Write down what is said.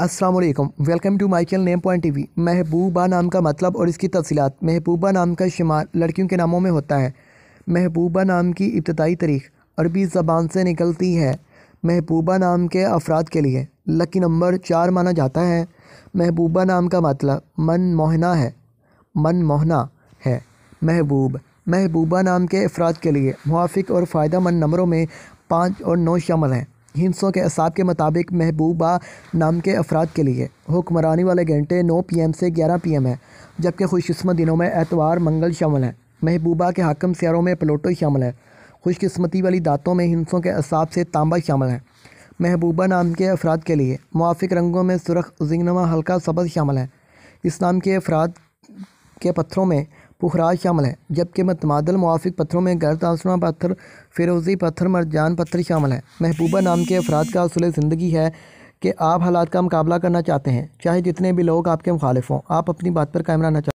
Aslam welcome to my channel name point T V Mehbooba नाम का मतलब और इसकी तफसीत महबूबा नाम का शुमार लड़कियों के नामों में होता है महबूबा नाम की इब्तदाई तारीख अरबी ज़बान से निकलती है महबूबा नाम के अफराद के लिए लकी नंबर चार माना जाता है महबूबा नाम का मतलब मन मोहना है मन मोहना है महबूब महबूबा नाम के अफराद के लिए मुआफ़ और फ़ायदा मंद नंबरों में पाँच और नौ शामिल हैं हिंसों के असाब के मुताबिक महबूबा नाम के अफराद के लिए हुक्मरानी वाले घंटे 9 पीएम से 11 पीएम है जबकि खुशकस्मत दिनों में एतवार मंगल शामिल हैं महबूबा के हाकम सियारों में प्लोटो शामिल है खुशकस्मती वाली दांतों में हिंसों के असाब से तांबा शामिल है महबूबा नाम के अफराद के लिए मुआफ़ रंगों में सुरख जिंगनवा हल्का सबज शामिल है इस नाम के अफराद के पत्थरों में पुखराज शामिल हैं जबकि मतमादल मुआफ़िक पत्थरों में गर्द आसमां पत्थर फिरोज़ी पत्थर मरजान पत्थर शामिल हैं महबूबा नाम के अफराद का असल ज़िंदगी है कि आप हालात का मुकाबला करना चाहते हैं चाहे जितने भी लोग आपके मुखालिफ हों आप अपनी बात पर कायम रहना चाहते